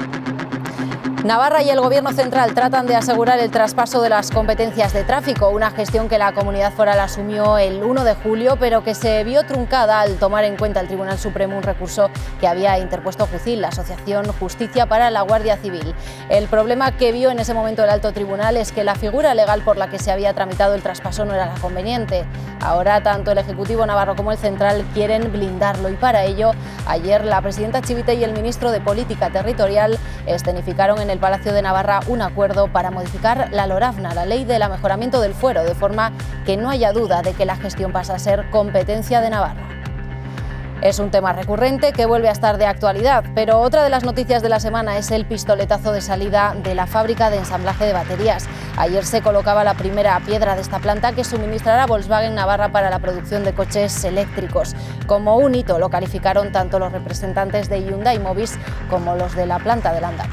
Thank you. Navarra y el Gobierno Central tratan de asegurar el traspaso de las competencias de tráfico, una gestión que la comunidad foral asumió el 1 de julio, pero que se vio truncada al tomar en cuenta el Tribunal Supremo un recurso que había interpuesto Jucil, la Asociación Justicia para la Guardia Civil. El problema que vio en ese momento el alto tribunal es que la figura legal por la que se había tramitado el traspaso no era la conveniente. Ahora tanto el Ejecutivo Navarro como el Central quieren blindarlo y para ello ayer la presidenta Chivite y el ministro de Política Territorial escenificaron en el Palacio de Navarra un acuerdo para modificar la Lorazna, la ley de la mejoramiento del fuero, de forma que no haya duda de que la gestión pasa a ser competencia de Navarra. Es un tema recurrente que vuelve a estar de actualidad, pero otra de las noticias de la semana es el pistoletazo de salida de la fábrica de ensamblaje de baterías. Ayer se colocaba la primera piedra de esta planta que suministrará Volkswagen Navarra para la producción de coches eléctricos. Como un hito lo calificaron tanto los representantes de Hyundai Mobis como los de la planta de landa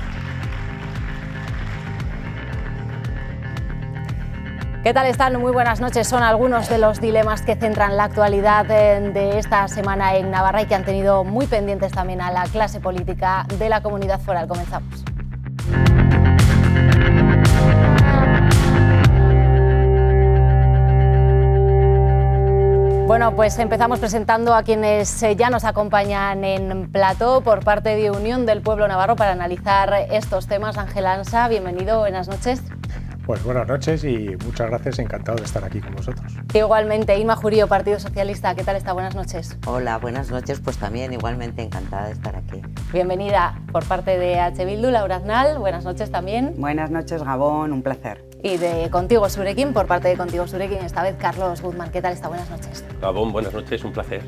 ¿Qué tal están? Muy buenas noches. Son algunos de los dilemas que centran la actualidad eh, de esta semana en Navarra y que han tenido muy pendientes también a la clase política de la comunidad foral. Comenzamos. Bueno, pues empezamos presentando a quienes eh, ya nos acompañan en plató por parte de Unión del Pueblo Navarro para analizar estos temas. Ángel Ansa, bienvenido, buenas noches. Pues buenas noches y muchas gracias, encantado de estar aquí con vosotros. Igualmente, Inma Jurío, Partido Socialista, ¿qué tal está? Buenas noches. Hola, buenas noches, pues también igualmente encantada de estar aquí. Bienvenida por parte de H. Bildu, Laura Aznal, buenas noches también. Buenas noches, Gabón, un placer. Y de Contigo Surekin, por parte de Contigo Surekin, esta vez Carlos Guzmán, ¿qué tal está? Buenas noches. Gabón, buenas noches, un placer.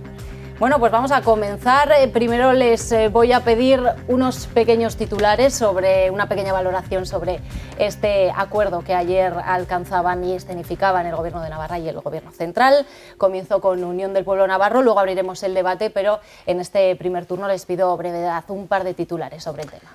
Bueno, pues vamos a comenzar. Eh, primero les eh, voy a pedir unos pequeños titulares sobre una pequeña valoración sobre este acuerdo que ayer alcanzaban y escenificaban el Gobierno de Navarra y el Gobierno Central. Comienzo con Unión del Pueblo Navarro, luego abriremos el debate, pero en este primer turno les pido brevedad, un par de titulares sobre el tema.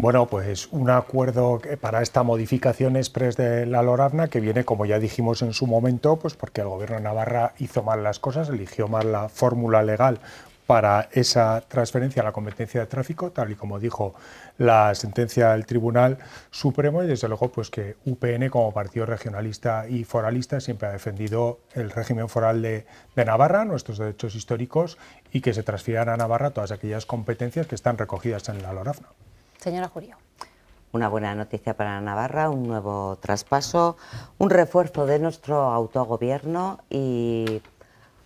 Bueno, pues un acuerdo para esta modificación express de la LORAVNA que viene, como ya dijimos en su momento, pues porque el gobierno de Navarra hizo mal las cosas, eligió mal la fórmula legal para esa transferencia a la competencia de tráfico, tal y como dijo la sentencia del Tribunal Supremo, y desde luego pues que UPN como partido regionalista y foralista siempre ha defendido el régimen foral de, de Navarra, nuestros derechos históricos, y que se transfieran a Navarra todas aquellas competencias que están recogidas en la LORAFNA. Señora Jurio. Una buena noticia para Navarra, un nuevo traspaso, un refuerzo de nuestro autogobierno y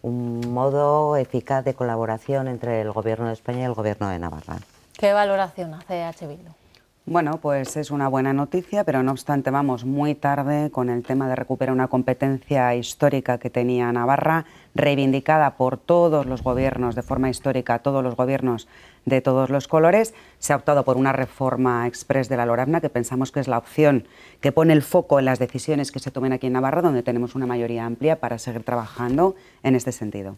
un modo eficaz de colaboración entre el Gobierno de España y el Gobierno de Navarra. ¿Qué valoración hace H. Bueno, pues es una buena noticia, pero no obstante vamos muy tarde con el tema de recuperar una competencia histórica que tenía Navarra, reivindicada por todos los gobiernos, de forma histórica, todos los gobiernos de todos los colores. Se ha optado por una reforma express de la Lorabna, que pensamos que es la opción que pone el foco en las decisiones que se tomen aquí en Navarra, donde tenemos una mayoría amplia para seguir trabajando en este sentido.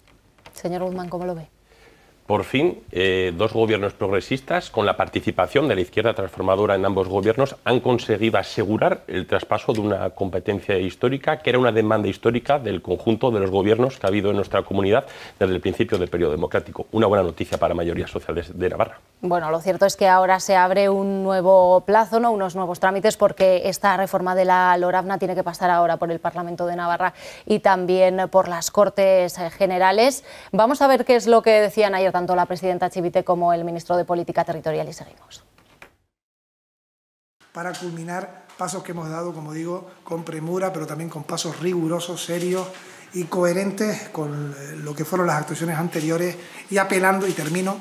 Señor Guzmán, ¿cómo lo ve? por fin, eh, dos gobiernos progresistas, con la participación de la izquierda transformadora en ambos gobiernos, han conseguido asegurar el traspaso de una competencia histórica, que era una demanda histórica del conjunto de los gobiernos que ha habido en nuestra comunidad desde el principio del periodo democrático. Una buena noticia para mayorías sociales de Navarra. Bueno, lo cierto es que ahora se abre un nuevo plazo, ¿no? unos nuevos trámites, porque esta reforma de la LORAVNA tiene que pasar ahora por el Parlamento de Navarra y también por las Cortes Generales. Vamos a ver qué es lo que decían ayer tanto la presidenta Chivite como el ministro de Política Territorial y seguimos. Para culminar, pasos que hemos dado, como digo, con premura, pero también con pasos rigurosos, serios y coherentes con eh, lo que fueron las actuaciones anteriores y apelando, y termino,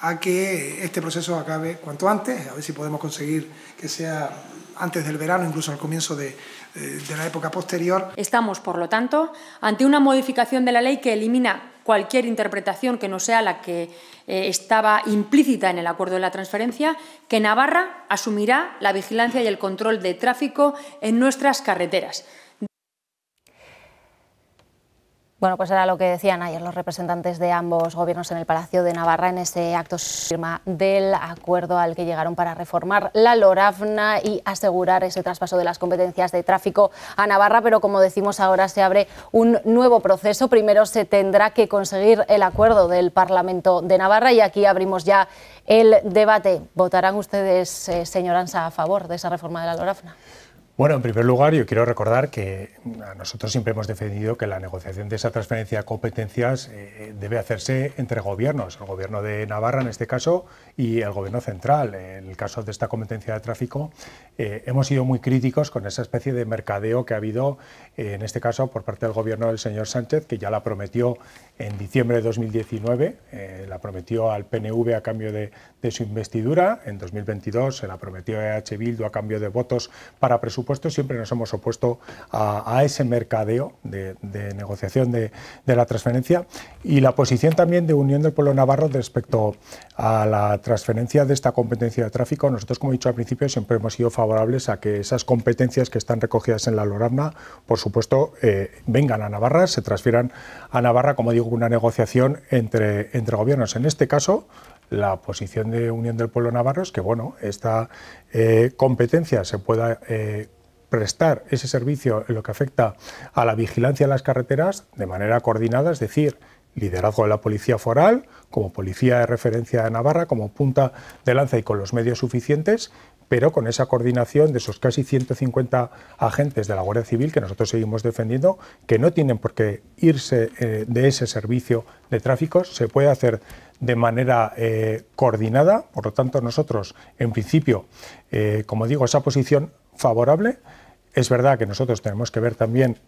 a que este proceso acabe cuanto antes, a ver si podemos conseguir que sea antes del verano, incluso al comienzo de, eh, la época posterior. Estamos, por lo tanto, ante una modificación de la ley que elimina cualquier interpretación que no sea la que eh, estaba implícita en el acuerdo de la transferencia, que Navarra asumirá la vigilancia y el control de tráfico en nuestras carreteras. Bueno, pues era lo que decían ayer los representantes de ambos gobiernos en el Palacio de Navarra en ese acto firma del acuerdo al que llegaron para reformar la LORAFNA y asegurar ese traspaso de las competencias de tráfico a Navarra, pero como decimos ahora se abre un nuevo proceso. Primero se tendrá que conseguir el acuerdo del Parlamento de Navarra y aquí abrimos ya el debate. ¿Votarán ustedes, eh, señor Ansa, a favor de esa reforma de la LORAFNA? Bueno, en primer lugar, yo quiero recordar que mm, nosotros siempre hemos defendido que la negociación de esa transferencia de competencias eh, eh, debe hacerse entre gobiernos, el gobierno de Navarra en este caso y el Gobierno central. En el caso de esta competencia de tráfico, eh, hemos sido muy críticos con esa especie de mercadeo que ha habido, eh, en este caso, por parte del Gobierno del señor Sánchez, que ya la prometió en diciembre de 2019, eh, la prometió al PNV a cambio de, su investidura, en 2022 se la prometió a EH Bildu a cambio de votos para presupuestos, siempre nos hemos opuesto a, ese mercadeo de, negociación de, la transferencia y la posición también de Unión del Pueblo Navarro respecto a la transferencia de esta competencia de tráfico, nosotros, como he dicho al principio, siempre hemos sido favorables a que esas competencias que están recogidas en la LORAMNA, por supuesto, eh, vengan a Navarra, se transfieran a Navarra, como digo, una negociación entre, entre gobiernos. En este caso, la posición de Unión del Pueblo Navarro es que, bueno, esta eh, competencia se pueda eh, prestar ese servicio en lo que afecta a la vigilancia de las carreteras de manera coordinada, es decir, liderazgo de la policía foral, como policía de referencia de Navarra, como punta de lanza y con los medios suficientes, pero con esa coordinación de esos casi 150 agentes de la Guardia Civil que nosotros seguimos defendiendo, que no tienen por qué irse eh, de ese servicio de tráfico, se puede hacer de manera eh, coordinada, por lo tanto nosotros, en principio, eh, como digo, esa posición favorable, es verdad que nosotros tenemos que ver también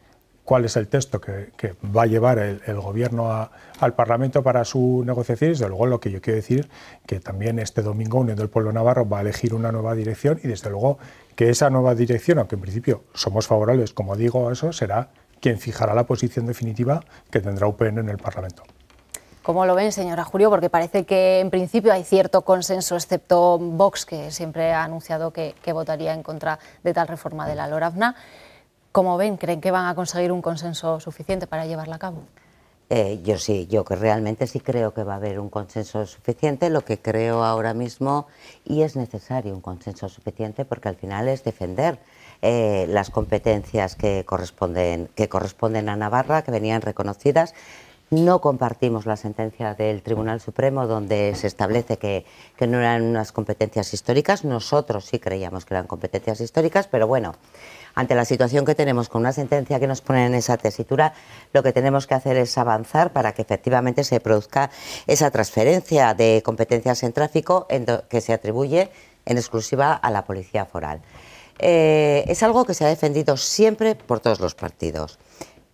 cuál es el texto que, va a llevar el, Gobierno al Parlamento para su negociación. Y desde luego lo que yo quiero decir que también este domingo Unión del Pueblo Navarro va a elegir una nueva dirección y desde luego que esa nueva dirección, aunque en principio somos favorables, como digo, eso, será quien fijará la posición definitiva que tendrá UPN en el Parlamento. ¿Cómo lo ven, señora Julio? Porque parece que en principio hay cierto consenso, excepto Vox, que siempre ha anunciado que, votaría en contra de tal reforma de la LORAFNA. ¿Cómo ven? ¿Creen que van a conseguir un consenso suficiente para llevarla a cabo? Eh, yo sí, yo realmente sí creo que va a haber un consenso suficiente, lo que creo ahora mismo, y es necesario un consenso suficiente porque al final es defender eh, las competencias que corresponden, que corresponden a Navarra, que venían reconocidas no compartimos la sentencia del Tribunal Supremo donde se establece que, no eran unas competencias históricas. Nosotros sí creíamos que eran competencias históricas, pero bueno, ante la situación que tenemos con una sentencia que nos pone en esa tesitura, lo que tenemos que hacer es avanzar para que efectivamente se produzca esa transferencia de competencias en tráfico en que se atribuye en exclusiva a la Policía Foral. Eh, es algo que se ha defendido siempre por todos los partidos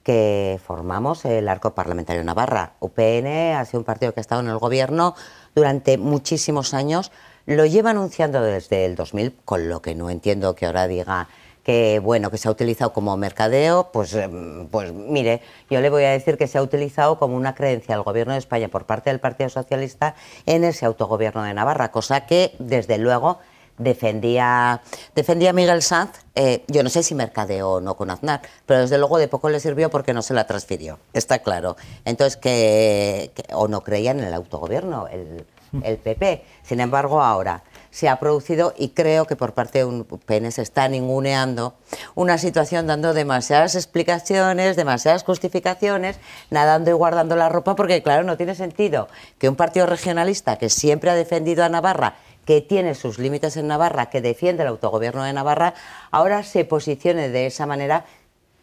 que formamos el arco parlamentario Navarra. UPN ha sido un partido que ha estado en el gobierno durante muchísimos años, lo lleva anunciando desde el 2000, con lo que no entiendo que ahora diga que bueno que se ha utilizado como mercadeo, pues, em, pues mire, yo le voy a decir que se ha utilizado como una creencia al Gobierno de España por parte del Partido Socialista en ese autogobierno de Navarra, cosa que desde luego defendía, defendía a Miguel Sanz, eh, yo no sé si Mercadeo o no con Aznar, pero desde luego de poco le sirvió porque no se la transfirió, está claro. Entonces, que, o no creía en el autogobierno, el, el, PP. Sin embargo, ahora se ha producido, y creo que por parte de un PN se está ninguneando, una situación dando demasiadas explicaciones, demasiadas justificaciones, nadando y guardando la ropa, porque claro, no tiene sentido que un partido regionalista que siempre ha defendido a Navarra que tiene sus límites en Navarra, que defiende el autogobierno de Navarra, ahora se posicione de esa manera,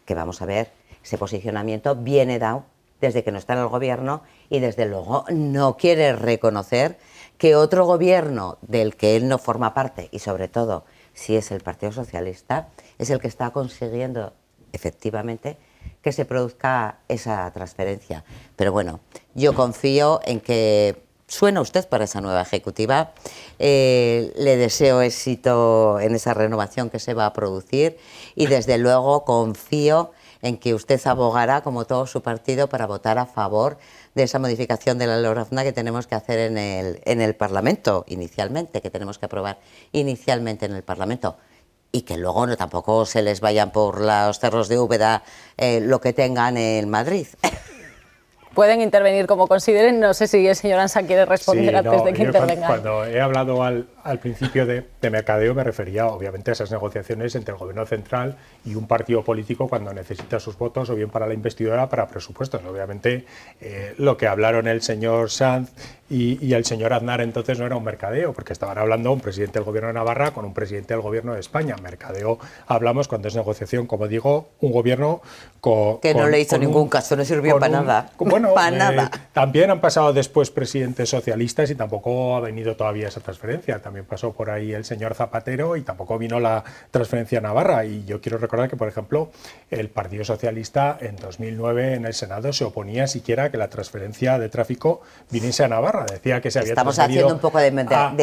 que vamos a ver, ese posicionamiento viene dado desde que no está en el gobierno y desde luego no quiere reconocer que otro gobierno del que él no forma parte y sobre todo si es el Partido Socialista es el que está consiguiendo efectivamente que se produzca esa transferencia. Pero bueno, yo confío en que suena usted para esa nueva ejecutiva. Eh, le deseo éxito en esa renovación que se va a producir y desde luego confío en que usted abogará, como todo su partido, para votar a favor de esa modificación de la LORAFNA que tenemos que hacer en el, Parlamento inicialmente, que tenemos que aprobar inicialmente en el Parlamento y que luego no tampoco se les vayan por los cerros de Úbeda eh, lo que tengan en Madrid. pueden intervenir como consideren. No sé si el señor Ansa quiere responder antes de que intervenga. Cuando, he hablado al, principio de, mercadeo me refería obviamente a esas negociaciones entre el gobierno central y un partido político cuando necesita sus votos o bien para la investidura para presupuestos. Obviamente eh, lo que hablaron el señor Sanz y, el señor Aznar entonces no era un mercadeo porque estaban hablando un presidente del gobierno de Navarra con un presidente del gobierno de España. Mercadeo hablamos cuando es negociación, como digo, un gobierno con... Que no le hizo ningún caso, no sirvió para nada. Eh, también han pasado después presidentes socialistas y tampoco ha venido todavía esa transferencia. También pasó por ahí el señor Zapatero y tampoco vino la transferencia a Navarra. Y yo quiero recordar que, por ejemplo, el Partido Socialista en 2009 en el Senado se oponía siquiera a que la transferencia de tráfico viniese a Navarra. Decía que se había Estamos haciendo un poco de,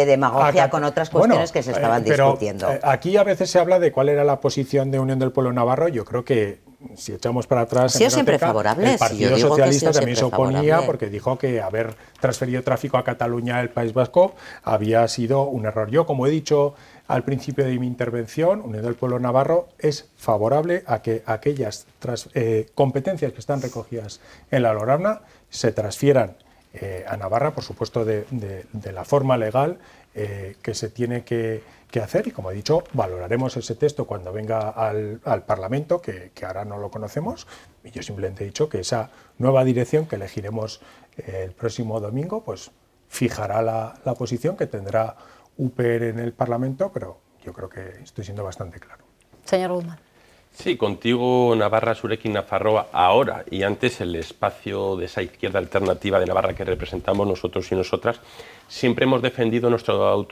demagogia con otras cuestiones que se eh, estaban discutiendo. Eh, aquí a veces se habla de cuál era la posición de Unión del Pueblo Navarro. Yo creo que si echamos para atrás... siempre El Partido Socialista también se oponía porque dijo que haber transferido tráfico a Cataluña, el País Vasco, había sido un error. Yo, como he dicho al principio de mi intervención, Unido del Pueblo Navarro es favorable a que aquellas eh, competencias que están recogidas en la Lorana se transfieran eh, a Navarra, por supuesto, de la forma legal eh, que se tiene que, hacer y como he dicho, valoraremos ese texto cuando venga al, Parlamento, que, ahora no lo conocemos, y yo simplemente he dicho que esa nueva dirección que elegiremos eh, el próximo domingo, pues fijará la, la posición que tendrá UPER en el Parlamento, pero yo creo que estoy siendo bastante claro. Señor Guzmán. Sí, contigo Navarra, Surekin, Nafarroa, ahora y antes el espacio de esa izquierda alternativa de Navarra que representamos nosotros y nosotras, siempre hemos defendido nuestro,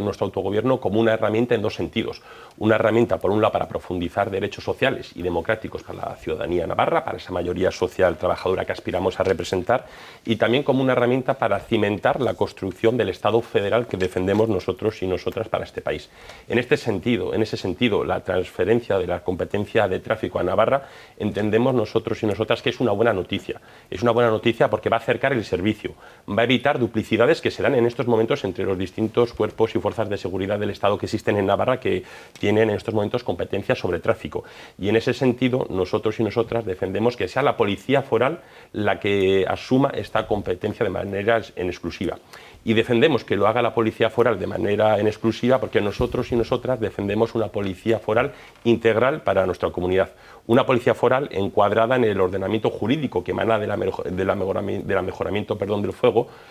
nuestro autogobierno como una herramienta en dos sentidos. Una herramienta, por un lado, para profundizar derechos sociales y democráticos para la ciudadanía navarra, para esa mayoría social trabajadora que aspiramos a representar, y también como una herramienta para cimentar la construcción del Estado federal que defendemos nosotros y nosotras para este país. En este sentido, en ese sentido, la transferencia de la competencia de Tráfico a Navarra, entendemos nosotros y nosotras que es una buena noticia. Es una buena noticia porque va a acercar el servicio, va a evitar duplicidades que se dan en estos momentos entre los distintos cuerpos y fuerzas de seguridad del Estado que existen en Navarra que tienen en estos momentos competencias sobre tráfico. Y en ese sentido, nosotros y nosotras defendemos que sea la policía foral la que asuma esta competencia de manera en exclusiva y defendemos que lo haga la Policía Foral de manera en exclusiva porque nosotros y nosotras defendemos una Policía Foral integral para nuestra comunidad una policía foral encuadrada en el ordenamiento jurídico que emana de la, de del mejoramiento perdón, del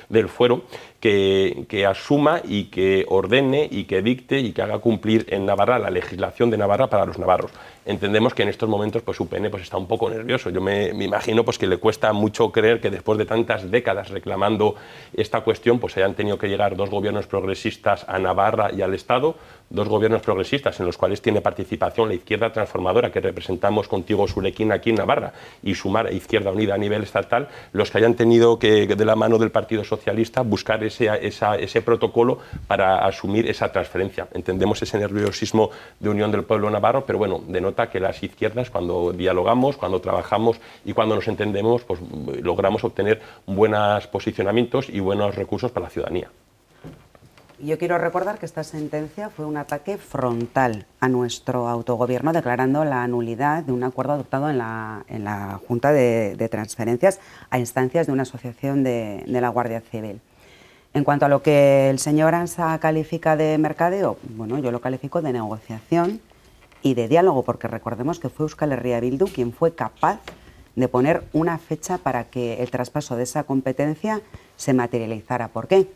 del fuero, que, que, asuma y que ordene y que dicte y que haga cumplir en Navarra la legislación de Navarra para los navarros. Entendemos que en estos momentos pues UPN pues, está un poco nervioso. Yo me, me imagino pues, que le cuesta mucho creer que después de tantas décadas reclamando esta cuestión pues hayan tenido que llegar dos gobiernos progresistas a Navarra y al Estado dos gobiernos progresistas en los cuales tiene participación la izquierda transformadora que representamos contigo Sulequín aquí en Navarra y sumar a Izquierda Unida a nivel estatal, los que hayan tenido que, de la mano del Partido Socialista, buscar ese, ese protocolo para asumir esa transferencia. Entendemos ese nerviosismo de unión del pueblo navarro, pero bueno, denota que las izquierdas, cuando dialogamos, cuando trabajamos y cuando nos entendemos, pues logramos obtener buenos posicionamientos y buenos recursos para la ciudadanía. Yo quiero recordar que esta sentencia fue un ataque frontal a nuestro autogobierno, declarando la nulidad de un acuerdo adoptado en la, Junta de, Transferencias a instancias de una asociación de, de, la Guardia Civil. En cuanto a lo que el señor Ansa califica de mercadeo, bueno, yo lo califico de negociación y de diálogo, porque recordemos que fue Euskal Herria Bildu quien fue capaz de poner una fecha para que el traspaso de esa competencia se materializara. ¿Por qué?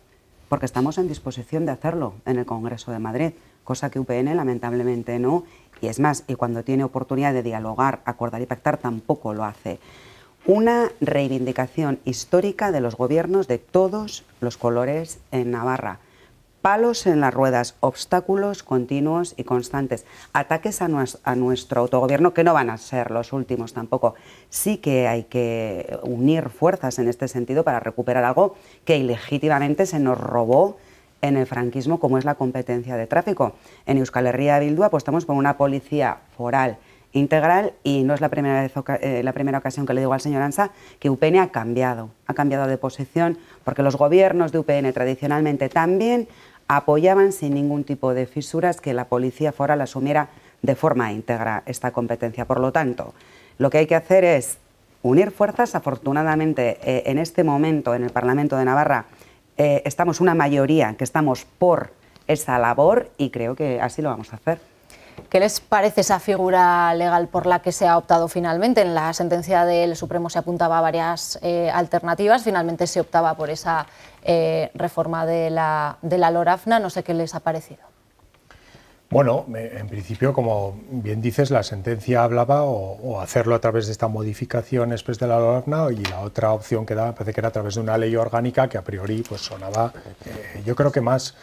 porque estamos en disposición de hacerlo en el Congreso de Madrid, cosa que UPN lamentablemente no, y es más, y cuando tiene oportunidad de dialogar, acordar y pactar tampoco lo hace. Una reivindicación histórica de los gobiernos de todos los colores en Navarra palos en las ruedas, obstáculos continuos y constantes, ataques a, nuestro autogobierno que no van a ser los últimos tampoco. Sí que hay que unir fuerzas en este sentido para recuperar algo que ilegítimamente se nos robó en el franquismo, como es la competencia de tráfico. En Euskal Herria Bildu apostamos por una policía foral integral y no es la primera, vez, eh, la primera ocasión que le digo al señor Ansa que UPN ha cambiado, ha cambiado de posición porque los gobiernos de UPN tradicionalmente también apoyaban sin ningún tipo de fisuras que la Policía Foral asumiera de forma íntegra esta competencia. Por lo tanto, lo que hay que hacer es unir fuerzas. Afortunadamente, eh, en este momento, en el Parlamento de Navarra, eh, estamos una mayoría que estamos por esa labor y creo que así lo vamos a hacer. ¿Qué les parece esa figura legal por la que se ha optado finalmente? En la sentencia del Supremo se apuntaba a varias eh, alternativas, finalmente se optaba por esa eh, reforma de la, LORAFNA, no sé qué les ha parecido. Bueno, en principio, como bien dices, la sentencia hablaba o, hacerlo a través de esta modificación después de la LORAFNA y la otra opción que daba, parece que era a través de una ley orgánica que a priori pues sonaba, eh, yo creo que más,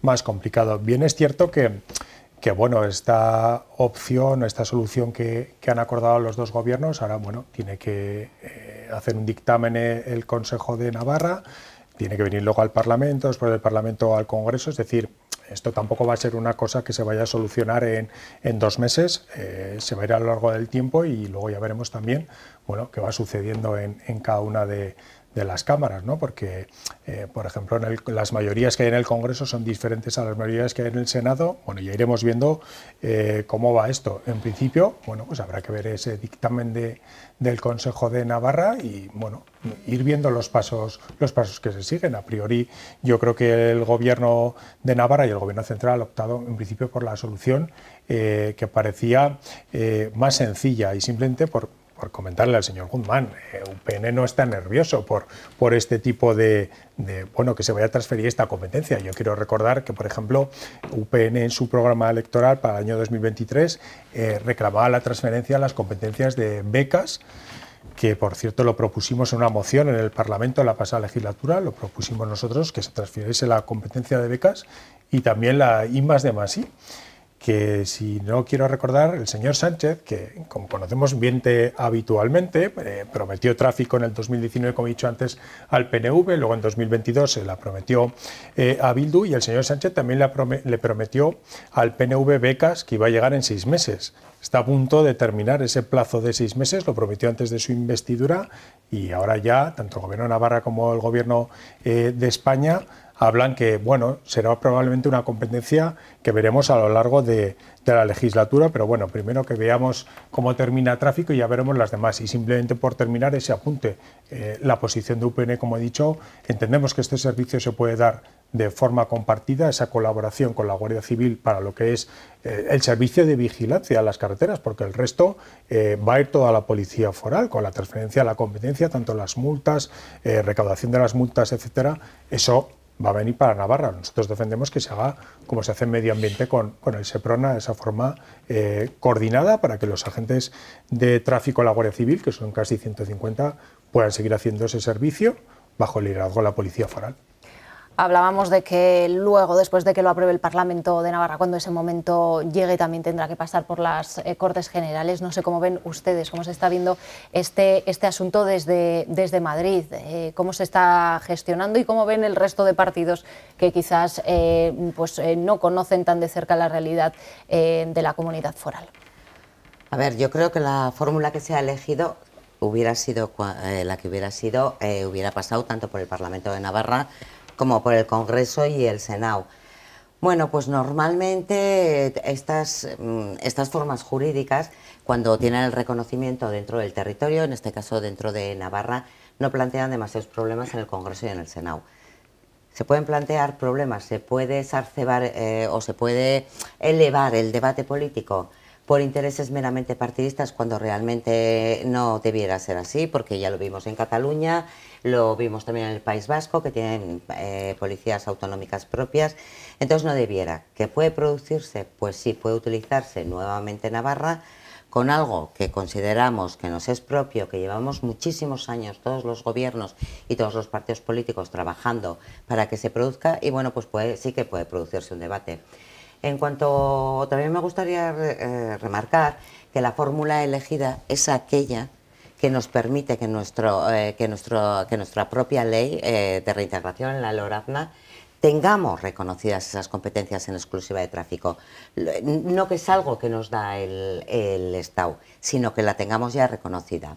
más complicado. Bien es cierto que que bueno, esta opción, esta solución que, han acordado los dos gobiernos, ahora bueno, tiene que eh, hacer un dictamen e, el Consejo de Navarra, tiene que venir luego al Parlamento, después del Parlamento al Congreso, es decir, esto tampoco va a ser una cosa que se vaya a solucionar en, dos meses, eh, se va a ir a lo largo del tiempo y luego ya veremos también bueno, qué va sucediendo en, en cada una de, de las cámaras, ¿no? porque, eh, por ejemplo, las mayorías que hay en el Congreso son diferentes a las mayorías que hay en el Senado. Bueno, ya iremos viendo eh, cómo va esto. En principio, bueno, pues habrá que ver ese dictamen de, del Consejo de Navarra y, bueno, ir viendo los pasos, los pasos que se siguen. A priori, yo creo que el Gobierno de Navarra y el Gobierno central han optado, en principio, por la solución eh, que parecía más sencilla y simplemente por por comentarle al señor Guzmán, eh, UPN no está nervioso por, por este tipo de, bueno, que se vaya a transferir esta competencia. Yo quiero recordar que, por ejemplo, UPN en su programa electoral para el año 2023 eh, reclamaba la transferencia de las competencias de becas que por cierto lo propusimos en una moción en el Parlamento en la pasada legislatura, lo propusimos nosotros que se transfiriese la competencia de becas y también la IMAS de MASI que si no quiero recordar, el señor Sánchez, que como conocemos bien habitualmente, eh, prometió tráfico en el 2019, como he dicho antes, al PNV, luego en 2022 se la prometió eh, a Bildu y el señor Sánchez también le prometió al PNV becas que iba a llegar en seis meses. Está a punto de terminar ese plazo de seis meses, lo prometió antes de su investidura y ahora ya tanto el gobierno de Navarra como el gobierno eh, de España hablan que, bueno, será probablemente una competencia que veremos a lo largo de, la legislatura, pero bueno, primero que veamos cómo termina tráfico y ya veremos las demás. Y simplemente por terminar ese apunte, eh, la posición de UPN, como he dicho, entendemos que este servicio se puede dar de forma compartida, esa colaboración con la Guardia Civil para lo que es eh, el servicio de vigilancia a las carreteras, porque el resto eh, va a ir toda la policía foral con la transferencia a la competencia, tanto las multas, recaudación de las multas, etcétera. Eso va a venir para Navarra. Nosotros defendemos que se haga como se hace en medio ambiente con, el SEPRONA, de esa forma eh, coordinada para que los agentes de tráfico a la Guardia Civil, que son casi 150, puedan seguir haciendo ese servicio bajo el liderazgo de la Policía Foral. Hablábamos de que luego, después de que lo apruebe el Parlamento de Navarra, cuando ese momento llegue, también tendrá que pasar por las eh, Cortes Generales. No sé cómo ven ustedes, cómo se está viendo este, este asunto desde, Madrid, eh, cómo se está gestionando y cómo ven el resto de partidos que quizás eh, pues, no conocen tan de cerca la realidad de la comunidad foral. A ver, yo creo que la fórmula que se ha elegido hubiera sido la que hubiera sido, hubiera pasado tanto por el Parlamento de Navarra como por el Congreso y el Senado. Bueno, pues normalmente eh, estas, mm, estas formas jurídicas, cuando tienen el reconocimiento dentro del territorio, en este caso dentro de Navarra, no plantean demasiados problemas en el Congreso y en el Senado. Se pueden plantear problemas, se puede sarcebar eh, o se puede elevar el debate político por intereses meramente partidistas cuando realmente no debiera ser así, porque ya lo vimos en Cataluña, lo vimos también en el País Vasco, que tienen eh, policías autonómicas propias. Entonces no debiera. ¿Qué puede producirse? Pues sí, puede utilizarse nuevamente Navarra con algo que consideramos que nos es propio, que llevamos muchísimos años todos los gobiernos y todos los partidos políticos trabajando para que se produzca y bueno, pues puede, sí que puede producirse un debate. En cuanto, también me gustaría eh, remarcar que la fórmula elegida es aquella que nos permite que, nuestro, eh, que, nuestro, que nuestra propia ley eh, de reintegración en la Lorazna tengamos reconocidas esas competencias en exclusiva de tráfico. No que es algo que nos da el, Estado, sino que la tengamos ya reconocida.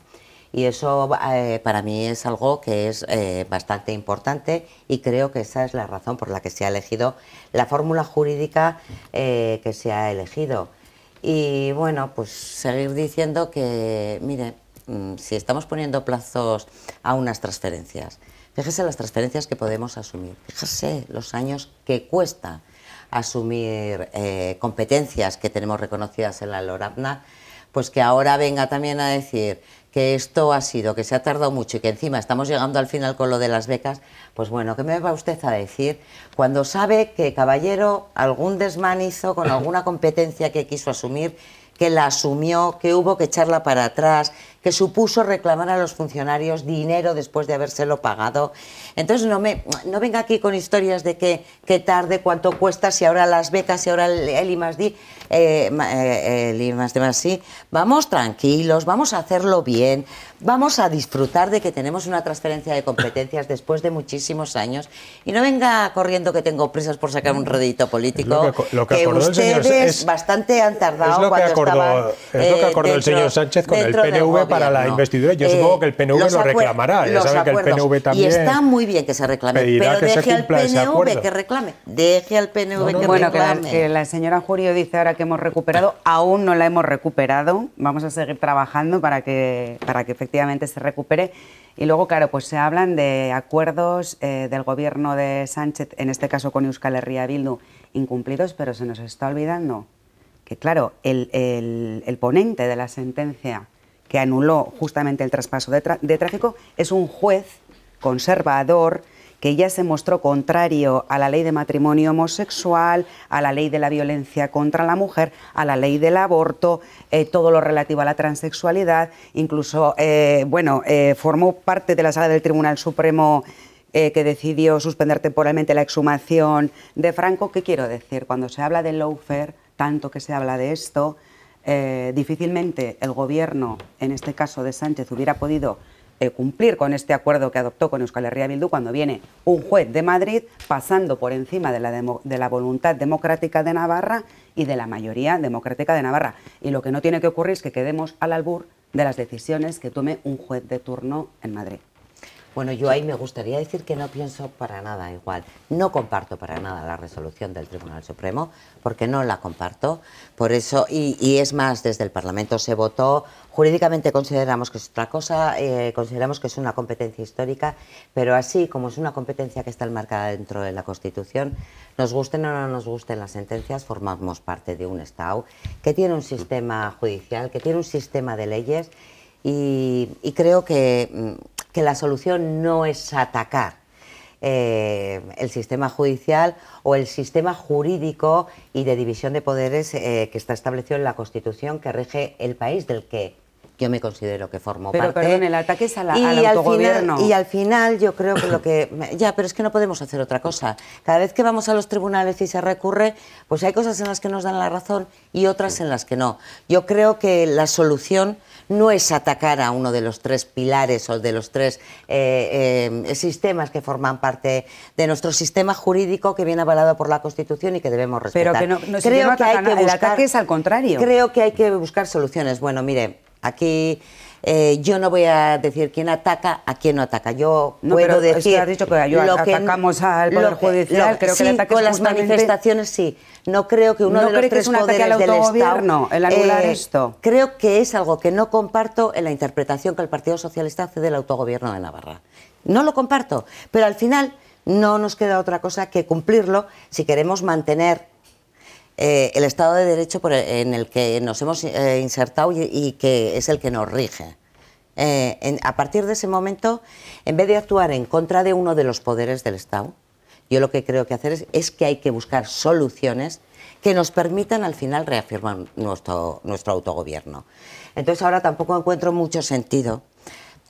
Y eso eh, para mí es algo que es bastante importante y creo que esa es la razón por la que se ha elegido la fórmula jurídica que se ha elegido. Y bueno, pues seguir diciendo que, mire, Mm, si estamos poniendo plazos a unas transferencias, fíjese las transferencias que podemos asumir, fíjese los años que cuesta asumir eh, competencias que tenemos reconocidas en la LORAPNA, pues que ahora venga también a decir que esto ha sido, que se ha tardado mucho y que encima estamos llegando al final con lo de las becas, pues bueno, ¿qué me va usted a decir cuando sabe que Caballero algún desmán hizo con alguna competencia que quiso asumir, que la asumió, que hubo que echarla para atrás, que supuso reclamar a los funcionarios dinero después de habérselo pagado. Entonces no, me, no venga aquí con historias de qué tarde, cuánto cuesta, si ahora las becas, si ahora el, el I más el eh, eh, eh, más de sí, vamos tranquilos, vamos a hacerlo bien, vamos a disfrutar de que tenemos una transferencia de competencias después de muchísimos años y no venga corriendo que tengo prisas por sacar un redito político lo que, ustedes es, bastante han tardado es lo que acordó, es lo que acordó el señor Sánchez con el PNV para la investidura. Yo supongo que el PNV lo reclamará, ya saben que el PNV también. Y está muy bien que se reclame, pero deje al PNV que reclame, deje al PNV que reclame. Bueno, que la señora Jurio dice ahora que hemos recuperado. Aún no la hemos recuperado. Vamos a seguir trabajando para que, para que efectivamente se recupere. Y luego, claro, pues se hablan de acuerdos eh, del gobierno de Sánchez, en este caso con Euskal Herria Bildu, incumplidos, pero se nos está olvidando que, claro, el, ponente de la sentencia que anuló justamente el traspaso de tráfico es un juez conservador que ya se mostró contrario a la ley de matrimonio homosexual, a la ley de la violencia contra la mujer, a la ley del aborto, eh, todo lo relativo a la transexualidad, incluso, eh, bueno, eh, formó parte de la sala del Tribunal Supremo que decidió suspender temporalmente la exhumación de Franco. ¿Qué quiero decir? Cuando se habla de lawfare, tanto que se habla de esto, difícilmente el gobierno, en este caso de Sánchez, hubiera podido eh, cumplir con este acuerdo que adoptó con Euskal Herria Bildu cuando viene un juez de Madrid pasando por encima de la, de la voluntad democrática de Navarra y de la mayoría democrática de Navarra. Y lo que no tiene que ocurrir es que quedemos al albur de las decisiones que tome un juez de turno en Madrid. Bueno, yo ahí me gustaría decir que no pienso para nada igual. No comparto para nada la resolución del Tribunal Supremo, porque no la comparto. Por eso, y, es más, desde el Parlamento se votó. Jurídicamente consideramos que es otra cosa, eh, consideramos que es una competencia histórica, pero así como es una competencia que está enmarcada dentro de la Constitución, nos gusten o no nos gusten las sentencias, formamos parte de un Estado que tiene un sistema judicial, que tiene un sistema de leyes y creo que mm, que la solución no es atacar eh, el sistema judicial o el sistema jurídico y de división de poderes eh, que está establecido en la Constitución que rige el país del que yo me considero que formo parte. Pero perdón, el ataque es al autogobierno. y al final yo creo que lo que... Ya, pero es que no podemos hacer otra cosa. Cada vez que vamos a los tribunales y se recurre, pues hay cosas en las que nos dan la razón y otras en las que no. Yo creo que la solución no es atacar a uno de los tres pilares o de los tres eh, eh, sistemas que forman parte de nuestro sistema jurídico que viene avalado por la Constitución y que debemos respetar. Pero que no, no creo que ataque es al contrario. Creo que hay que buscar soluciones. Bueno, mire, Aquí eh, yo no voy a decir quién ataca, a quién no ataca. Yo puedo decir. Has dicho que atacamos al Poder Judicial, con las manifestaciones sí. No creo que uno de los tres poderes del Estado. el anular eh, esto. Creo que es algo que no comparto en la interpretación que el Partido Socialista hace del autogobierno de Navarra. No lo comparto, pero al final no nos queda otra cosa que cumplirlo si queremos mantener eh, el Estado de Derecho en el que nos hemos eh, insertado y, que es el que nos rige. Eh, a partir de ese momento, en vez de actuar en contra de uno de los poderes del Estado, yo lo que creo que hacer es, que hay que buscar soluciones que nos permitan al final reafirmar nuestro, nuestro autogobierno. Entonces ahora tampoco encuentro mucho sentido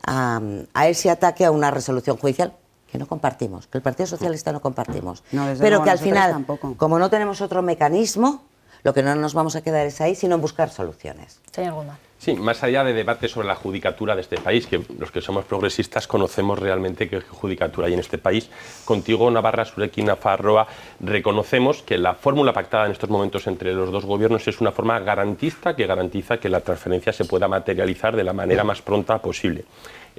a ese ataque a una resolución judicial que no compartimos, que el Partido Socialista no compartimos. pero que al final, como no tenemos otro mecanismo, lo que no nos vamos a quedar es ahí, sino buscar soluciones. Señor Guzmán. Sí, más allá de debate sobre la judicatura de este país, que los que somos progresistas conocemos realmente qué judicatura hay en este país. Contigo, Navarra, y Farroa, reconocemos que la fórmula pactada en estos momentos entre los dos gobiernos es una forma garantista que garantiza que la transferencia se pueda materializar de la manera más pronta posible.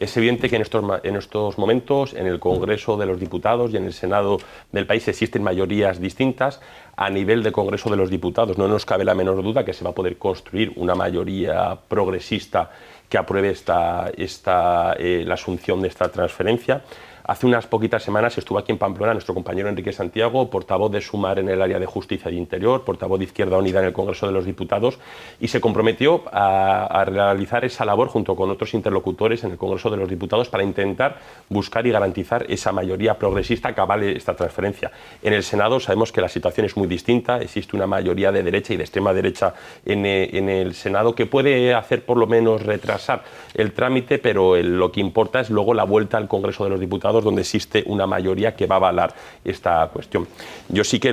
Es evidente que en estos, momentos en el Congreso de los Diputados y en el Senado del país existen mayorías distintas. A nivel de Congreso de los Diputados no nos cabe la menor duda que se va a poder construir una mayoría progresista que apruebe eh, la asunción de esta transferencia. Hace unas poquitas semanas estuvo aquí en Pamplona nuestro compañero Enrique Santiago, portavoz de Sumar en el área de justicia y e interior, portavoz de Izquierda Unida en el Congreso de los Diputados, y se comprometió a, realizar esa labor junto con otros interlocutores en el Congreso de los Diputados para intentar buscar y garantizar esa mayoría progresista que avale esta transferencia. En el Senado sabemos que la situación es muy distinta, existe una mayoría de derecha y de extrema derecha en, eh, el Senado que puede hacer por lo menos retrasar el trámite, pero lo que importa es luego la vuelta al Congreso de los Diputados donde existe una mayoría que va a avalar esta cuestión. Yo sí que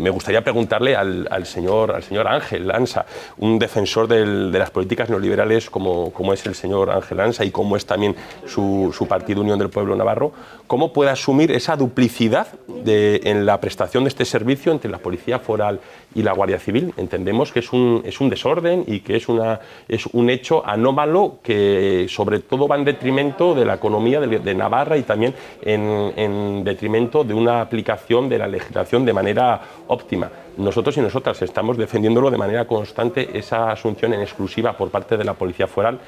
me gustaría preguntarle al, señor, al señor Ángel Lanza, un defensor de las políticas neoliberales como, es el señor Ángel Lanza y como es también su partido Unión del Pueblo Navarro, cómo puede asumir esa duplicidad en la prestación de este servicio entre la Policía Foral y la Guardia Civil. Entendemos que es un, desorden y que es, un hecho anómalo que sobre todo va en detrimento de la economía de, Navarra y también en, en detrimento de una aplicación de la legislación de manera óptima nosotros y nosotras estamos defendiéndolo de manera constante esa asunción en exclusiva por parte de la Policía Foral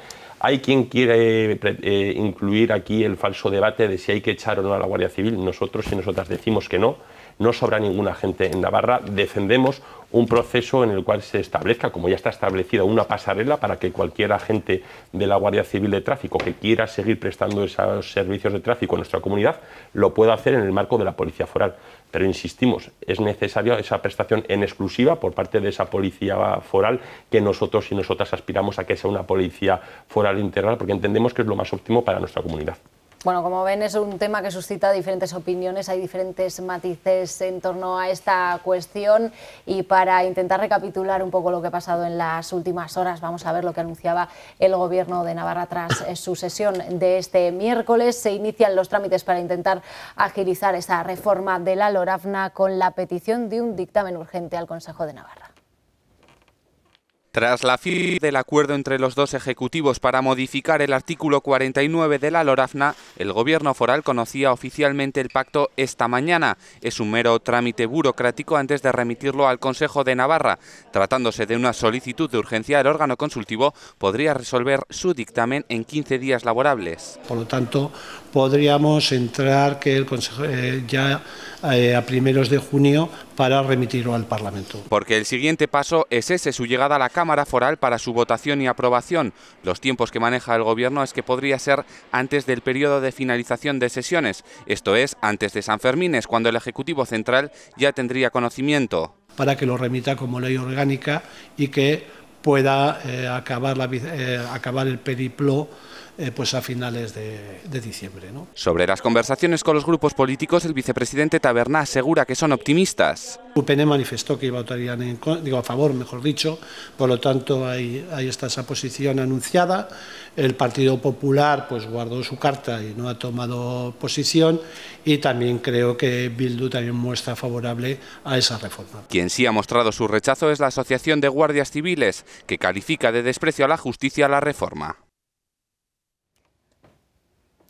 hay quien quiere eh, eh, incluir aquí el falso debate de si hay que echar o no a la Guardia Civil. Nosotros y nosotras decimos que no no sobra ninguna gente en Navarra. Defendemos un proceso en el cual se establezca, como ya está establecida, una pasarela para que cualquier agente de la Guardia Civil de Tráfico que quiera seguir prestando esos servicios de tráfico a nuestra comunidad lo pueda hacer en el marco de la Policía Foral. Pero insistimos, es necesaria esa prestación en exclusiva por parte de esa Policía Foral que nosotros y nosotras aspiramos a que sea una Policía Foral integral porque entendemos que es lo más óptimo para nuestra comunidad. Bueno, como ven, es un tema que suscita diferentes opiniones, hay diferentes matices en torno a esta cuestión y para intentar recapitular un poco lo que ha pasado en las últimas horas, vamos a ver lo que anunciaba el Gobierno de Navarra tras eh, su sesión de este miércoles. Se inician los trámites para intentar agilizar esa reforma de la LORAFNA con la petición de un dictamen urgente al Consejo de Navarra. Tras la firma del acuerdo entre los dos ejecutivos para modificar el artículo 49 de la LORAFNA, el gobierno foral conocía oficialmente el pacto esta mañana. Es un mero trámite burocrático antes de remitirlo al Consejo de Navarra. Tratándose de una solicitud de urgencia, el órgano consultivo podría resolver su dictamen en 15 días laborables. Por lo tanto, podríamos entrar que el Consejo eh, ya eh, a primeros de junio para remitirlo al Parlamento. Porque el siguiente paso es ese, su llegada a la Cámara Foral para su votación y aprobación. Los tiempos que maneja el Gobierno es que podría ser antes del periodo de finalización de sesiones, esto es, antes de San Fermín, es cuando el Ejecutivo Central ya tendría conocimiento. Para que lo remita como ley orgánica y que pueda eh, acabar, la, eh, acabar el periplo eh, pues a finales de, diciembre. Sobre las conversaciones con los grupos políticos, el vicepresidente Taberná asegura que son optimistas. UPN manifestó que votarían digo, a favor, mejor dicho, por lo tanto hay está esa posición anunciada. El Partido Popular pues guardó su carta y no ha tomado posición y también creo que Bildu también muestra favorable a esa reforma. Quien sí ha mostrado su rechazo es la Asociación de Guardias Civiles, que califica de desprecio a la justicia la reforma.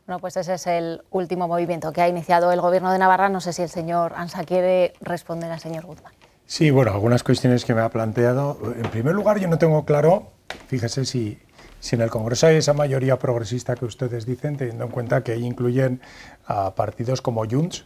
Bueno, pues ese es el último movimiento que ha iniciado el Gobierno de Navarra. No sé si el señor Ansa quiere responder al señor Guzmán. Sí, bueno, algunas cuestiones que me ha planteado. En primer lugar, yo no tengo claro, fíjese si, si en el Congreso hay esa mayoría progresista que ustedes dicen, teniendo en cuenta que ahí incluyen a partidos como Junts,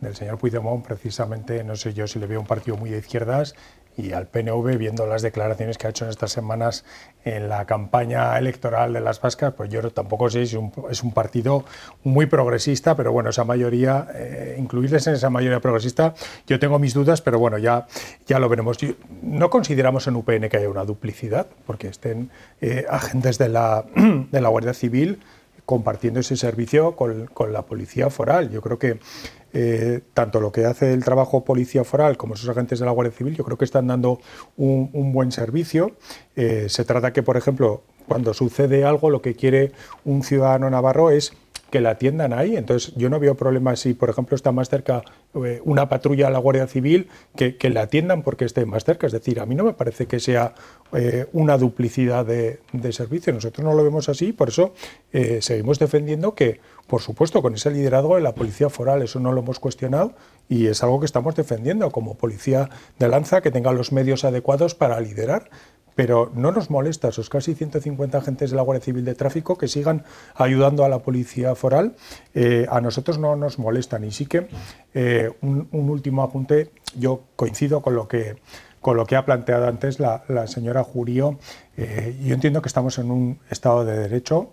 del señor Puigdemont, precisamente, no sé yo si le veo un partido muy de izquierdas, y al PNV, viendo las declaraciones que ha hecho en estas semanas en la campaña electoral de las vascas, pues yo tampoco sé si es un partido muy progresista, pero bueno, esa mayoría, eh, incluirles en esa mayoría progresista, yo tengo mis dudas, pero bueno, ya, ya lo veremos. no consideramos en UPN que haya una duplicidad, porque estén eh, agentes de la, de la Guardia Civil compartiendo ese servicio con, con la policía foral. Yo creo que eh, tanto lo que hace el trabajo policía foral como sus agentes de la Guardia Civil, yo creo que están dando un, buen servicio. Eh, se trata que, por ejemplo, cuando sucede algo, lo que quiere un ciudadano navarro es que la atiendan ahí. Entonces, yo no veo problema si, por ejemplo, está más cerca eh, una patrulla a la Guardia Civil, que, la atiendan porque esté más cerca. Es decir, a mí no me parece que sea eh, una duplicidad de, de, servicio. Nosotros no lo vemos así, por eso eh, seguimos defendiendo que, por supuesto, con ese liderazgo de la Policía Foral, eso no lo hemos cuestionado y es algo que estamos defendiendo como policía de lanza que tenga los medios adecuados para liderar pero no nos molesta esos casi 150 agentes de la Guardia Civil de Tráfico que sigan ayudando a la policía foral, eh, a nosotros no nos molestan. Y sí que eh, un, último apunte, yo coincido con lo que, con lo que ha planteado antes la, señora Jurío, eh, yo entiendo que estamos en un Estado de Derecho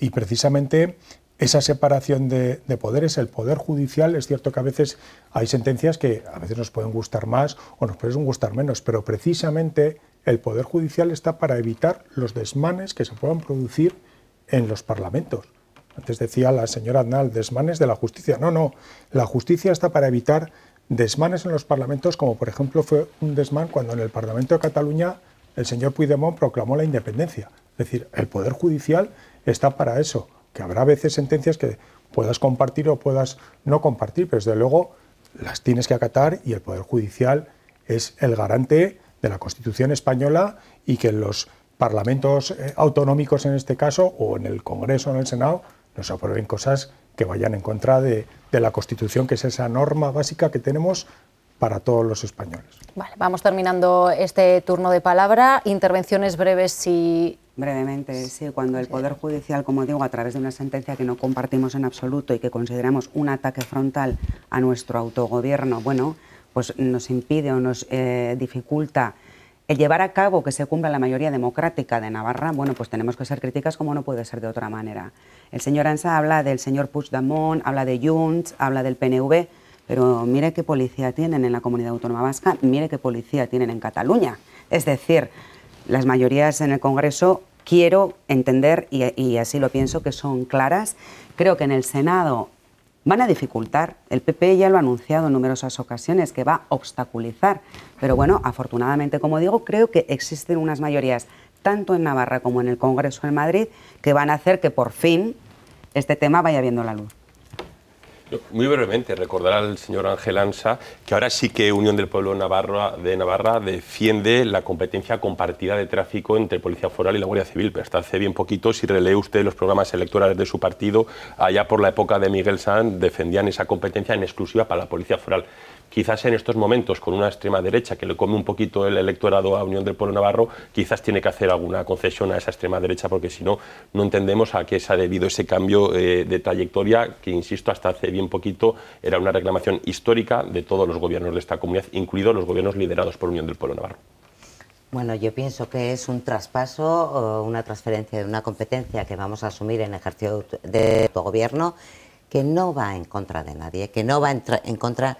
y precisamente esa separación de, de, poderes, el poder judicial, es cierto que a veces hay sentencias que a veces nos pueden gustar más o nos pueden gustar menos, pero precisamente el Poder Judicial está para evitar los desmanes que se puedan producir en los parlamentos. Antes decía la señora Aznal, desmanes de la justicia. No, no, la justicia está para evitar desmanes en los parlamentos, como por ejemplo fue un desmán cuando en el Parlamento de Cataluña el señor Puigdemont proclamó la independencia. Es decir, el Poder Judicial está para eso, que habrá veces sentencias que puedas compartir o puedas no compartir, pero desde luego las tienes que acatar y el Poder Judicial es el garante de la Constitución española y que los parlamentos eh, autonómicos en este caso, o en el Congreso o en el Senado, nos aprueben cosas que vayan en contra de, de la Constitución, que es esa norma básica que tenemos para todos los españoles. Vale, vamos terminando este turno de palabra. Intervenciones breves si... Brevemente, sí. Cuando el Poder Judicial, como digo, a través de una sentencia que no compartimos en absoluto y que consideramos un ataque frontal a nuestro autogobierno, bueno, pues nos impide o nos eh, dificulta el llevar a cabo que se cumpla la mayoría democrática de Navarra, bueno, pues tenemos que ser críticas como no puede ser de otra manera. El señor Ansa habla del señor Puigdemont, habla de Junts, habla del PNV, pero mire qué policía tienen en la comunidad autónoma vasca, mire qué policía tienen en Cataluña. Es decir, las mayorías en el Congreso quiero entender, y, y así lo pienso, que son claras. Creo que en el Senado van a dificultar. El PP ya lo ha anunciado en numerosas ocasiones, que va a obstaculizar. Pero bueno, afortunadamente, como digo, creo que existen unas mayorías, tanto en Navarra como en el Congreso en Madrid, que van a hacer que por fin este tema vaya viendo la luz. Muy brevemente, recordará al señor Ángel Ansa que ahora sí que Unión del Pueblo Navarra, de Navarra defiende la competencia compartida de tráfico entre Policía Foral y la Guardia Civil, pero hasta hace bien poquito, si relee usted los programas electorales de su partido, allá por la época de Miguel Sanz defendían esa competencia en exclusiva para la Policía Foral quizás en estos momentos, con una extrema derecha que le come un poquito el electorado a Unión del Pueblo Navarro, quizás tiene que hacer alguna concesión a esa extrema derecha, porque si no, no entendemos a qué se ha debido ese cambio eh, de trayectoria, que, insisto, hasta hace bien poquito era una reclamación histórica de todos los gobiernos de esta comunidad, incluidos los gobiernos liderados por Unión del Pueblo Navarro. Bueno, yo pienso que es un traspaso una transferencia de una competencia que vamos a asumir en ejercicio de gobierno, que no va en contra de nadie, que no va en contra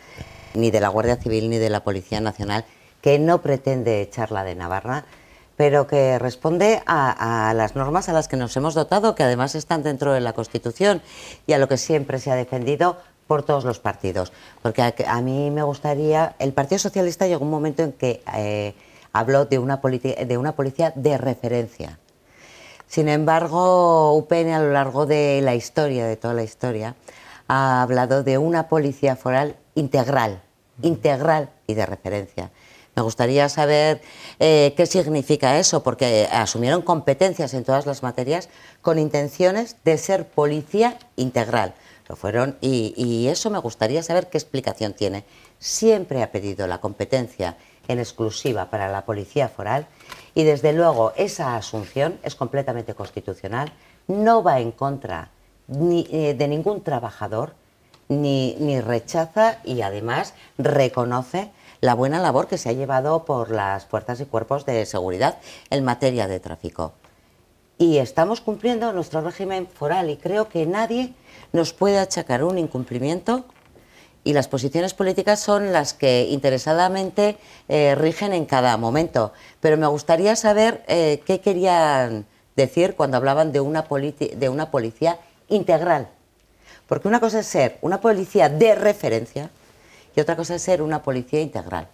ni de la Guardia Civil ni de la Policía Nacional, que no pretende echarla de Navarra, pero que responde a, las normas a las que nos hemos dotado, que además están dentro de la Constitución y a lo que siempre se ha defendido por todos los partidos. Porque a, mí me gustaría, el Partido Socialista llegó un momento en que eh, habló de una, de una policía de referencia. Sin embargo, UPN a lo largo de la historia, de toda la historia, ha hablado de una policía foral integral, integral y de referencia. Me gustaría saber eh, qué significa eso, porque asumieron competencias en todas las materias con intenciones de ser policía integral. Lo fueron y, eso me gustaría saber qué explicación tiene. Siempre ha pedido la competencia en exclusiva para la policía foral y desde luego esa asunción es completamente constitucional, no va en contra eh, de ningún trabajador ni, rechaza y además reconoce la buena labor que se ha llevado por las fuerzas y cuerpos de seguridad en materia de tráfico. Y estamos cumpliendo nuestro régimen foral y creo que nadie nos puede achacar un incumplimiento y las posiciones políticas son las que interesadamente eh, rigen en cada momento. Pero me gustaría saber eh, qué querían decir cuando hablaban de una, de una policía integral. Porque una cosa es ser una policía de referencia y otra cosa es ser una policía integral.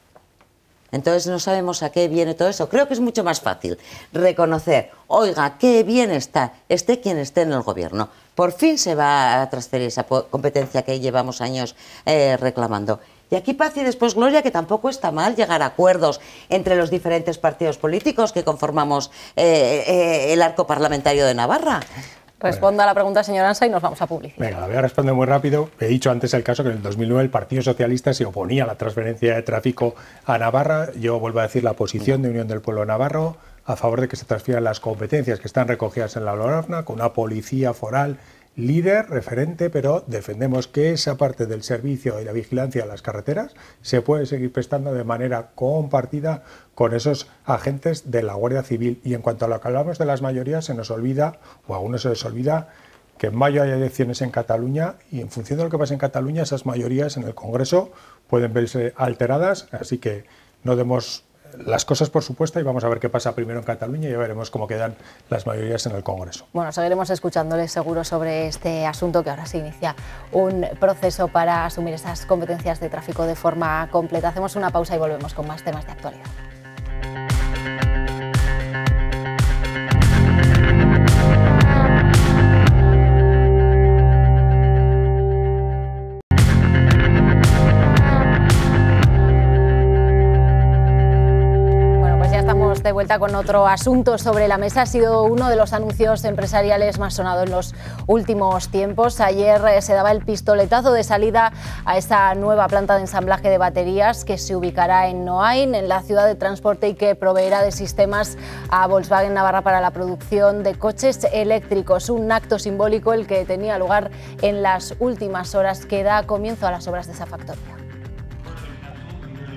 Entonces no sabemos a qué viene todo eso. Creo que es mucho más fácil reconocer, oiga, qué bien está, esté quien esté en el gobierno. Por fin se va a transferir esa competencia que llevamos años eh, reclamando. Y aquí paz y después gloria, que tampoco está mal llegar a acuerdos entre los diferentes partidos políticos que conformamos eh, eh, el arco parlamentario de Navarra. Responda a la pregunta, señor Ansa, y nos vamos a publicar. Venga, la voy a responder muy rápido. He dicho antes el caso que en el 2009 el Partido Socialista se oponía a la transferencia de tráfico a Navarra. Yo vuelvo a decir la posición de Unión del Pueblo Navarro a favor de que se transfieran las competencias que están recogidas en la LORAFNA con una policía foral líder, referente, pero defendemos que esa parte del servicio y la vigilancia de las carreteras se puede seguir prestando de manera compartida con esos agentes de la Guardia Civil. Y en cuanto a lo que hablamos de las mayorías, se nos olvida, o a algunos se les olvida, que en mayo hay elecciones en Cataluña y en función de lo que pasa en Cataluña, esas mayorías en el Congreso pueden verse alteradas, así que no demos las cosas por supuesto y vamos a ver qué pasa primero en Cataluña y ya veremos cómo quedan las mayorías en el Congreso. Bueno, seguiremos escuchándoles seguro sobre este asunto que ahora se inicia un proceso para asumir esas competencias de tráfico de forma completa. Hacemos una pausa y volvemos con más temas de actualidad. de vuelta con otro asunto sobre la mesa. Ha sido uno de los anuncios empresariales más sonados en los últimos tiempos. Ayer eh, se daba el pistoletazo de salida a esa nueva planta de ensamblaje de baterías que se ubicará en Noain, en la ciudad de transporte, y que proveerá de sistemas a Volkswagen Navarra para la producción de coches eléctricos. Un acto simbólico el que tenía lugar en las últimas horas que da comienzo a las obras de esa factoría.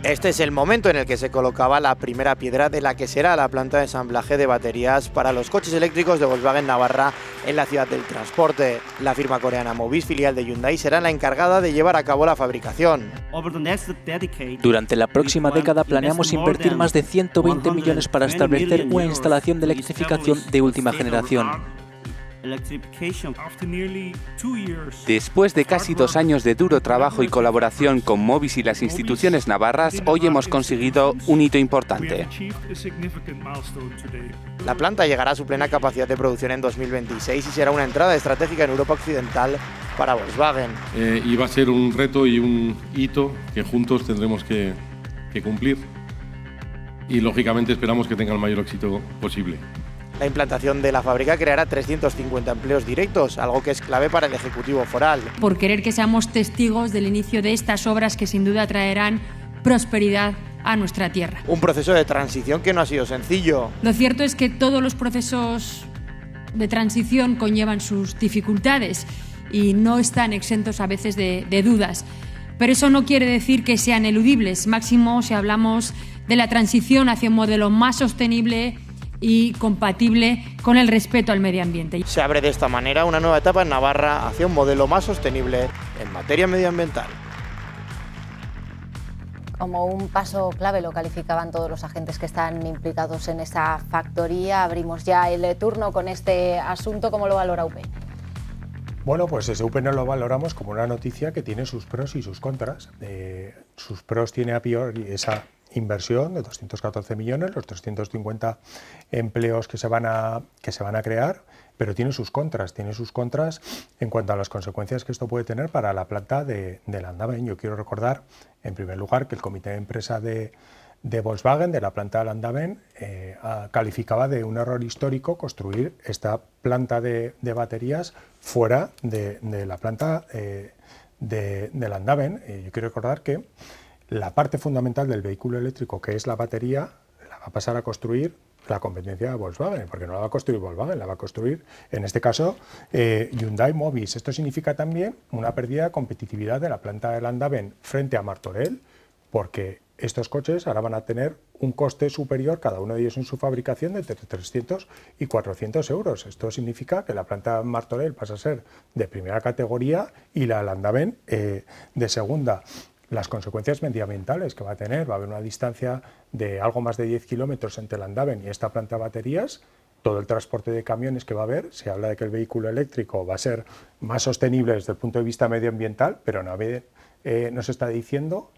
Este es el momento en el que se colocaba la primera piedra de la que será la planta de ensamblaje de baterías para los coches eléctricos de Volkswagen Navarra en la ciudad del transporte. La firma coreana Mobis filial de Hyundai, será la encargada de llevar a cabo la fabricación. Durante la próxima década planeamos invertir más de 120 millones para establecer una instalación de electrificación de última generación. Después de casi dos años de duro trabajo y colaboración con MOVIS y las instituciones navarras, hoy hemos conseguido un hito importante. La planta llegará a su plena capacidad de producción en 2026 y será una entrada estratégica en Europa Occidental para Volkswagen. Eh, y va a ser un reto y un hito que juntos tendremos que cumplir y lógicamente esperamos que tenga el mayor éxito posible. La implantación de la fábrica creará 350 empleos directos, algo que es clave para el Ejecutivo Foral. Por querer que seamos testigos del inicio de estas obras que sin duda traerán prosperidad a nuestra tierra. Un proceso de transición que no ha sido sencillo. Lo cierto es que todos los procesos de transición conllevan sus dificultades y no están exentos a veces de, dudas. Pero eso no quiere decir que sean eludibles, máximo si hablamos de la transición hacia un modelo más sostenible, y compatible con el respeto al medio ambiente. Se abre de esta manera una nueva etapa en Navarra hacia un modelo más sostenible en materia medioambiental. Como un paso clave lo calificaban todos los agentes que están implicados en esta factoría. Abrimos ya el turno con este asunto. ¿Cómo lo valora UP? Bueno, pues ese UP no lo valoramos como una noticia que tiene sus pros y sus contras. Eh, sus pros tiene a priori esa inversión de 214 millones, los 350 empleos que se van a, que se van a crear, pero tiene sus contras, tiene sus contras en cuanto a las consecuencias que esto puede tener para la planta de, de Landaven. Yo quiero recordar, en primer lugar, que el comité de empresa de, de Volkswagen, de la planta de Landaven, eh, calificaba de un error histórico construir esta planta de, baterías fuera de, la planta eh, de, de Landaven. Eh, yo quiero recordar que la parte fundamental del vehículo eléctrico, que es la batería, la va a pasar a construir la competencia de Volkswagen, porque no la va a construir Volkswagen, la va a construir, en este caso, eh, Hyundai Mobis. Esto significa también una pérdida de competitividad de la planta de Landaven frente a Martorell, porque estos coches ahora van a tener un coste superior, cada uno de ellos en su fabricación, de entre 300 y 400 euros. Esto significa que la planta de Martorell pasa a ser de primera categoría y la Landaven eh, de segunda las consecuencias medioambientales que va a tener. Va a haber una distancia de algo más de 10 kilómetros entre Landaven y esta planta de baterías, todo el transporte de camiones que va a haber, se habla de que el vehículo eléctrico va a ser más sostenible desde el punto de vista medioambiental, pero no, eh, nos está diciendo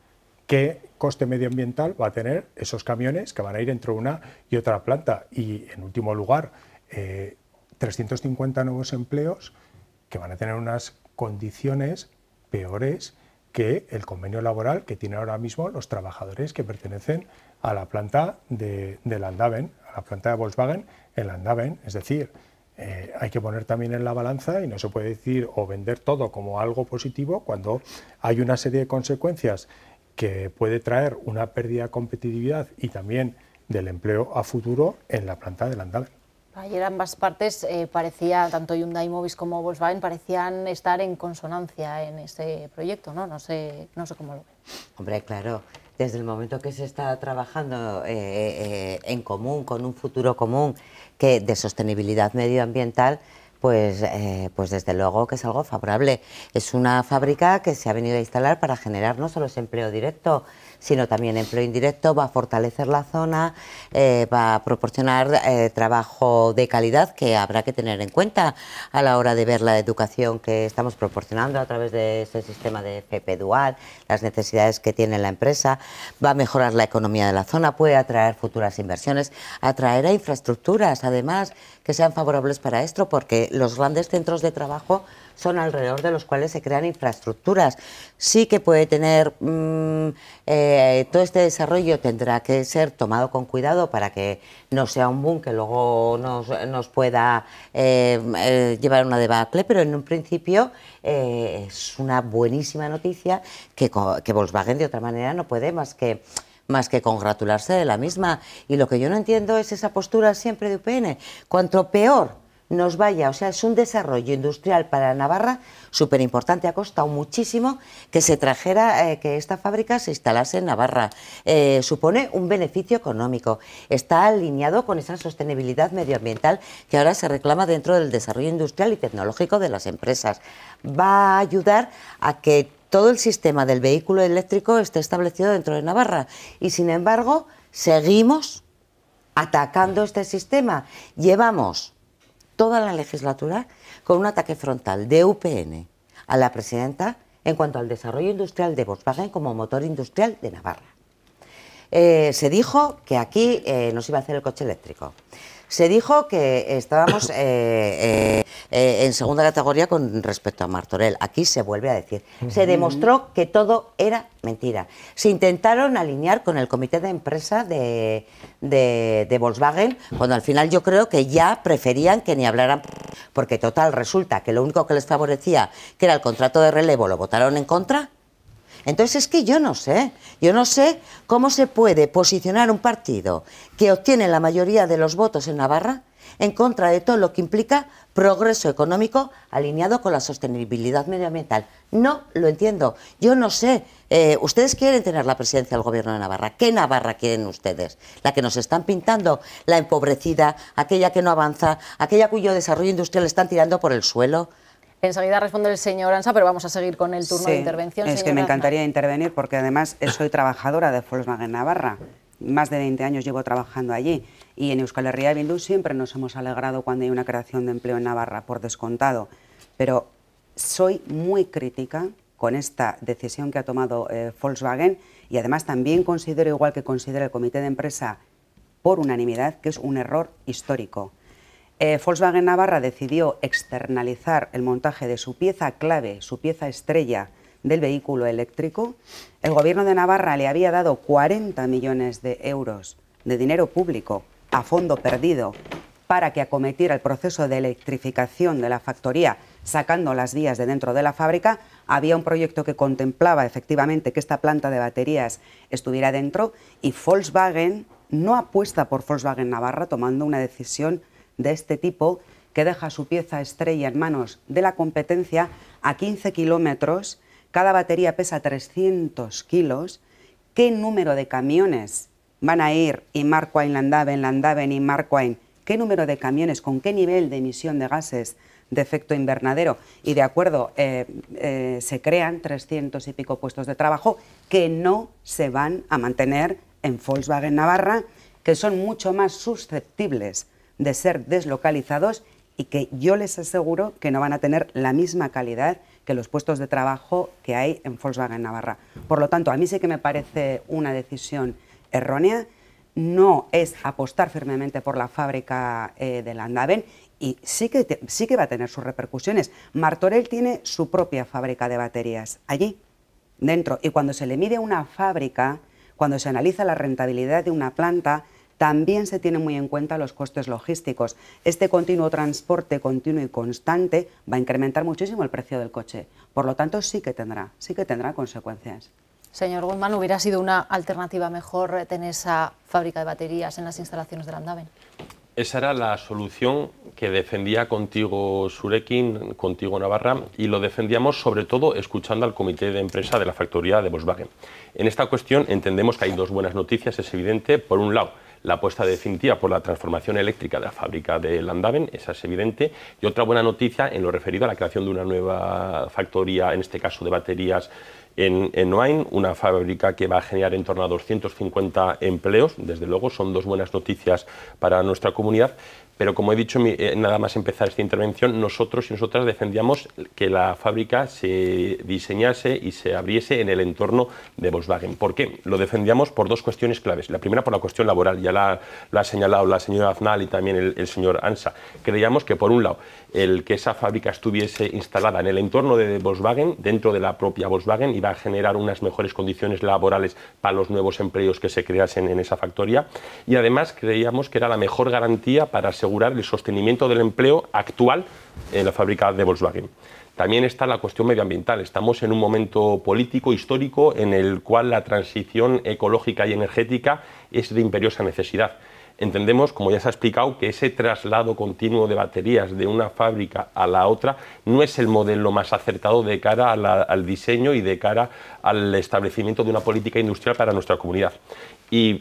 qué coste medioambiental va a tener esos camiones que van a ir entre una y otra planta. Y en último lugar, 350 eh, nuevos empleos que van a tener unas condiciones peores que el convenio laboral que tienen ahora mismo los trabajadores que pertenecen a la planta de, de a la planta de Volkswagen en Landaven. Es decir, eh, hay que poner también en la balanza y no se puede decir o vender todo como algo positivo cuando hay una serie de consecuencias que puede traer una pérdida de competitividad y también del empleo a futuro en la planta de Landaven. Ayer ambas partes eh, parecía, tanto Hyundai Mobis como Volkswagen, parecían estar en consonancia en ese proyecto, ¿no? No sé, no sé cómo lo ven. Hombre, claro, desde el momento que se está trabajando eh, eh, en común, con un futuro común que de sostenibilidad medioambiental, pues, pues desde luego que es algo favorable. Es una fábrica que se ha venido a instalar para generar no solo ese empleo directo, sino también empleo indirecto, va a fortalecer la zona, eh, va a proporcionar eh, trabajo de calidad que habrá que tener en cuenta a la hora de ver la educación que estamos proporcionando a través de ese sistema de FP Dual, las necesidades que tiene la empresa, va a mejorar la economía de la zona, puede atraer futuras inversiones, atraer a infraestructuras, además, que sean favorables para esto, porque los grandes centros de trabajo son alrededor de los cuales se crean infraestructuras. Sí que puede tener mm, eh, todo este desarrollo tendrá que ser tomado con cuidado para que no sea un boom que luego nos, nos pueda eh, eh, llevar a una debacle, pero en un principio es una buenísima noticia que, Volkswagen de otra manera no puede más que más que congratularse de la misma. Y lo que yo no entiendo es esa postura siempre de UPN. Cuanto peor nos vaya, o sea, es un desarrollo industrial para Navarra súper importante, ha costado muchísimo que se trajera, eh, que esta fábrica se instalase en Navarra. Eh, supone un beneficio económico, está alineado con esa sostenibilidad medioambiental que ahora se reclama dentro del desarrollo industrial y tecnológico de las empresas. Va a ayudar a que todo el sistema del vehículo eléctrico esté establecido dentro de Navarra y, sin embargo, seguimos atacando este sistema. Llevamos toda la legislatura con un ataque frontal de UPN a la presidenta en cuanto al desarrollo industrial de Volkswagen como motor industrial de Navarra. Eh, se dijo que aquí eh, nos iba a hacer el coche eléctrico. Se dijo que estábamos eh, eh, eh, en segunda categoría con respecto a Martorell. Aquí se vuelve a decir. Se demostró que todo era mentira. Se intentaron alinear con el comité de empresa de, de, de Volkswagen, cuando al final yo creo que ya preferían que ni hablaran, porque total resulta que lo único que les favorecía, que era el contrato de relevo, lo votaron en contra entonces es que yo no sé, yo no sé cómo se puede posicionar un partido que obtiene la mayoría de los votos en Navarra en contra de todo lo que implica progreso económico alineado con la sostenibilidad medioambiental. No lo entiendo. Yo no sé. Eh, ustedes quieren tener la presidencia del gobierno de Navarra. ¿Qué Navarra quieren ustedes? La que nos están pintando, la empobrecida, aquella que no avanza, aquella cuyo desarrollo industrial están tirando por el suelo. Enseguida responde el señor Ansa, pero vamos a seguir con el turno de intervención. Es que me encantaría intervenir porque además soy trabajadora de Volkswagen Navarra. Más de 20 años llevo trabajando allí y en Euskal Herria y siempre nos hemos alegrado cuando hay una creación de empleo en Navarra, por descontado. Pero soy muy crítica con esta decisión que ha tomado eh, Volkswagen y además también considero, igual que considera el comité de empresa por unanimidad, que es un error histórico. Eh, Volkswagen Navarra decidió externalizar el montaje de su pieza clave, su pieza estrella del vehículo eléctrico. El gobierno de Navarra le había dado 40 millones de euros de dinero público a fondo perdido para que acometiera el proceso de electrificación de la factoría sacando las vías de dentro de la fábrica. Había un proyecto que contemplaba efectivamente que esta planta de baterías estuviera dentro y Volkswagen no apuesta por Volkswagen Navarra tomando una decisión de este tipo que deja su pieza estrella en manos de la competencia a 15 kilómetros, cada batería pesa 300 kilos, qué número de camiones van a ir y Marquain, Landaven, Landaven y Marquain, qué número de camiones, con qué nivel de emisión de gases de efecto invernadero. Y de acuerdo, eh, eh, se crean 300 y pico puestos de trabajo que no se van a mantener en Volkswagen Navarra, que son mucho más susceptibles de ser deslocalizados y que yo les aseguro que no van a tener la misma calidad que los puestos de trabajo que hay en Volkswagen Navarra. Por lo tanto, a mí sí que me parece una decisión errónea. No es apostar firmemente por la fábrica eh, de Landaven y sí que, sí que va a tener sus repercusiones. Martorell tiene su propia fábrica de baterías allí, dentro. Y cuando se le mide una fábrica, cuando se analiza la rentabilidad de una planta, también se tienen muy en cuenta los costes logísticos. Este continuo transporte, continuo y constante, va a incrementar muchísimo el precio del coche. Por lo tanto, sí que tendrá, sí que tendrá consecuencias. Señor Guzmán, ¿hubiera sido una alternativa mejor tener esa fábrica de baterías en las instalaciones de andaven? Esa era la solución que defendía contigo Surekin, contigo Navarra, y lo defendíamos sobre todo escuchando al comité de empresa de la factoría de Volkswagen. En esta cuestión entendemos que hay dos buenas noticias, es evidente. Por un lado, la apuesta definitiva por la transformación eléctrica de la fábrica de Landaven, esa es evidente, y otra buena noticia en lo referido a la creación de una nueva factoría, en este caso de baterías en, en una fábrica que va a generar en torno a 250 empleos, desde luego son dos buenas noticias para nuestra comunidad, pero como he dicho eh, nada más empezar esta intervención, nosotros y nosotras defendíamos que la fábrica se diseñase y se abriese en el entorno de Volkswagen. ¿Por qué? Lo defendíamos por dos cuestiones claves. La primera por la cuestión laboral, ya la, la ha señalado la señora Aznal y también el señor Ansa. Creíamos que por un lado el que esa fábrica estuviese instalada en el entorno de Volkswagen, dentro de la propia Volkswagen, iba a generar unas mejores condiciones laborales para los nuevos empleos que se creasen en esa factoría. Y además creíamos que era la mejor garantía para asegurar el sostenimiento del empleo actual en la fábrica de Volkswagen. También está la cuestión medioambiental. Estamos en un momento político, histórico, en el cual la transición ecológica y energética es de imperiosa necesidad entendemos, como ya se ha explicado, que ese traslado continuo de baterías de una fábrica a la otra no es el modelo más acertado de cara al diseño y de cara al establecimiento de una política industrial para nuestra comunidad. y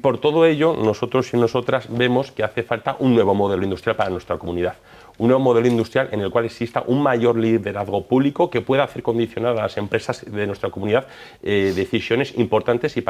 por todo ello, nosotros y nosotras vemos que hace falta un nuevo modelo industrial para nuestra comunidad un nuevo modelo industrial en el cual exista un mayor liderazgo público que pueda hacer condicionar a las empresas de nuestra comunidad eh, decisiones importantes y,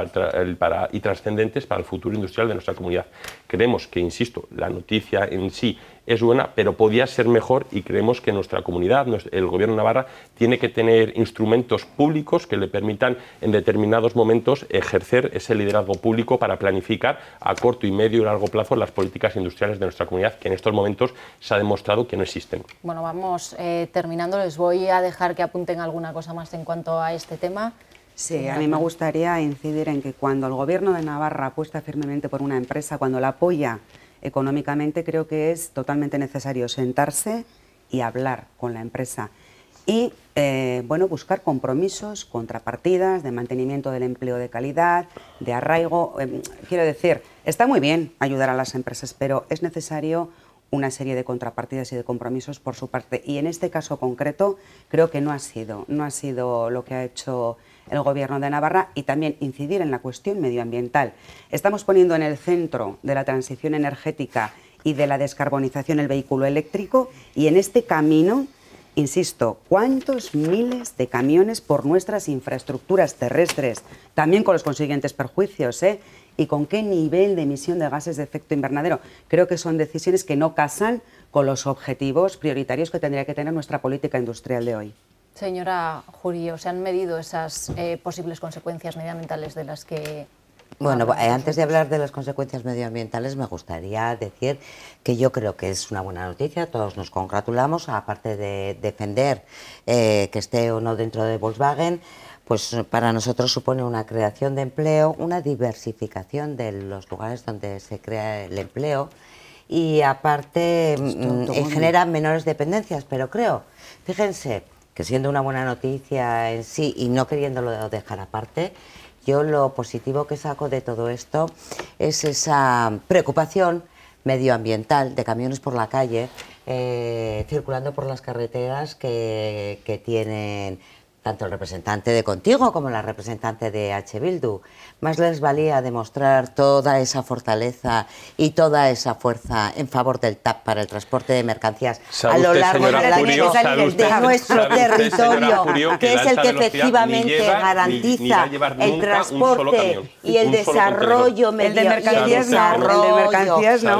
y trascendentes para el futuro industrial de nuestra comunidad. Creemos que, insisto, la noticia en sí es buena, pero podía ser mejor y creemos que nuestra comunidad, el Gobierno de Navarra, tiene que tener instrumentos públicos que le permitan en determinados momentos ejercer ese liderazgo público para planificar a corto y medio y largo plazo las políticas industriales de nuestra comunidad, que en estos momentos se ha demostrado que no existen. Bueno, vamos eh, terminando, les voy a dejar que apunten alguna cosa más en cuanto a este tema. Sí, a mí me gustaría incidir en que cuando el Gobierno de Navarra apuesta firmemente por una empresa, cuando la apoya económicamente creo que es totalmente necesario sentarse y hablar con la empresa y eh, bueno, buscar compromisos, contrapartidas de mantenimiento del empleo de calidad, de arraigo. Em, quiero decir, está muy bien ayudar a las empresas, pero es necesario una serie de contrapartidas y de compromisos por su parte. Y en este caso concreto creo que no ha sido, no ha sido lo que ha hecho el Gobierno de Navarra y también incidir en la cuestión medioambiental. Estamos poniendo en el centro de la transición energética y de la descarbonización el vehículo eléctrico y en este camino, insisto, cuántos miles de camiones por nuestras infraestructuras terrestres, también con los consiguientes perjuicios, eh? y con qué nivel de emisión de gases de efecto invernadero. Creo que son decisiones que no casan con los objetivos prioritarios que tendría que tener nuestra política industrial de hoy. Señora Jurío, ¿se han medido esas eh, posibles consecuencias medioambientales de las que bueno, eh, antes de hablar de las consecuencias medioambientales, me gustaría decir que yo creo que es una buena noticia, todos nos congratulamos, aparte de defender eh, que esté o no dentro de Volkswagen, pues para nosotros supone una creación de empleo, una diversificación de los lugares donde se crea el empleo y aparte mm, genera menores dependencias, pero creo, fíjense, que siendo una buena noticia en sí y no queriéndolo dejar aparte, yo lo positivo que saco de todo esto es esa preocupación medioambiental de camiones por la calle, eh, circulando por las carreteras que, que tienen tanto el representante de Contigo como la representante de H. Bildu. Más les valía demostrar toda esa fortaleza y toda esa fuerza en favor del TAP para el transporte de mercancías a lo largo de, de nuestro territorio, que, es el que efectivamente garantiza el transporte y el desarrollo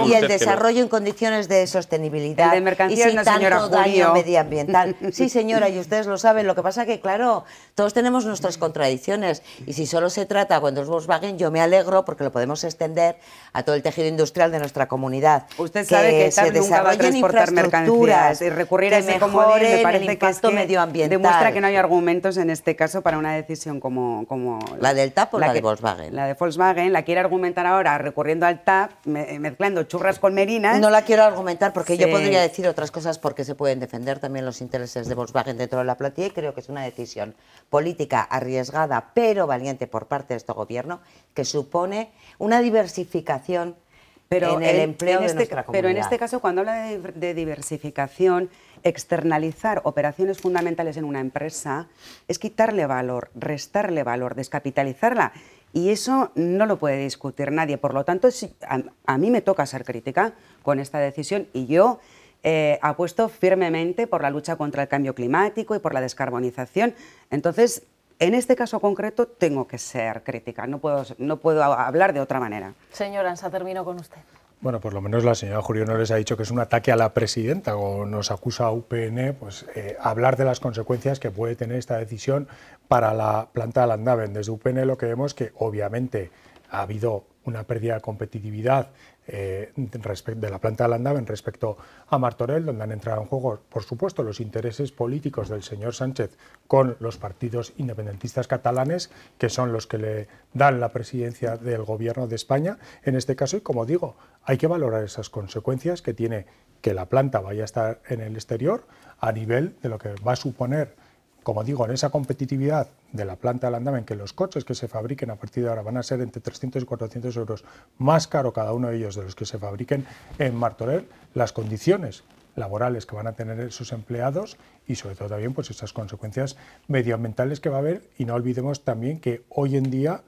y el desarrollo en condiciones de sostenibilidad y sin tanto daño medioambiental. Sí, señora, y ustedes lo saben. Lo que pasa que, claro, claro, todos tenemos nuestras contradicciones y si solo se trata cuando es Volkswagen, yo me alegro porque lo podemos extender a todo el tejido industrial de nuestra comunidad. Usted sabe que, está se nunca va a transportar mercancías y recurrir a ese comodín me parece que, demuestra que no hay argumentos en este caso para una decisión como, la del TAP o la, de Volkswagen. La de Volkswagen la quiere argumentar ahora recurriendo al TAP, mezclando churras con merinas. No la quiero argumentar porque yo podría decir otras cosas porque se pueden defender también los intereses de Volkswagen dentro de la plantilla y creo que es una decisión política arriesgada pero valiente por parte de este gobierno que supone una diversificación pero en el, empleo de este comunidad. Pero en este caso, cuando habla de, diversificación, externalizar operaciones fundamentales en una empresa es quitarle valor, restarle valor, descapitalizarla. Y eso no lo puede discutir nadie. Por lo tanto, a, mí me toca ser crítica con esta decisión y yo ha eh, puesto firmemente por la lucha contra el cambio climático y por la descarbonización. Entonces, en este caso concreto tengo que ser crítica, no puedo, no puedo hablar de otra manera. Señora Ansa, termino con usted. Bueno, por lo menos la señora Jurio no les ha dicho que es un ataque a la presidenta o nos acusa a UPN, pues eh, hablar de las consecuencias que puede tener esta decisión para la planta de Landaven. Desde UPN lo que vemos que obviamente ha habido una pérdida de competitividad eh, de la planta de en respecto a Martorell, donde han entrado en juego, por supuesto, los intereses políticos del señor Sánchez con los partidos independentistas catalanes, que son los que le dan la presidencia del gobierno de España en este caso. Y como digo, hay que valorar esas consecuencias que tiene que la planta vaya a estar en el exterior a nivel de lo que va a suponer como digo, en esa competitividad de la planta del en que los coches que se fabriquen a partir de ahora van a ser entre 300 y 400 euros más caro cada uno de ellos de los que se fabriquen en Martorell, las condiciones laborales que van a tener sus empleados y sobre todo también pues esas consecuencias medioambientales que va a haber y no olvidemos también que hoy en día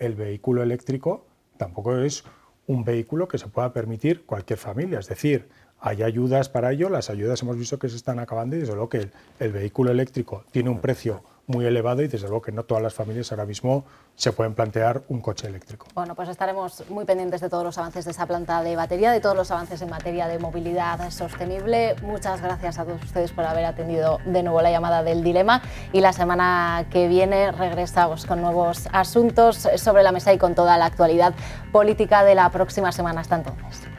el vehículo eléctrico tampoco es un vehículo que se pueda permitir cualquier familia, es decir, hay ayudas para ello, las ayudas hemos visto que se están acabando y desde luego que el, vehículo eléctrico tiene un precio muy elevado y desde luego que no todas las familias ahora mismo se pueden plantear un coche eléctrico. Bueno, pues estaremos muy pendientes de todos los avances de esa planta de batería, de todos los avances en materia de movilidad sostenible. Muchas gracias a todos ustedes por haber atendido de nuevo la llamada del dilema y la semana que viene regresamos con nuevos asuntos sobre la mesa y con toda la actualidad política de la próxima semana. Hasta entonces.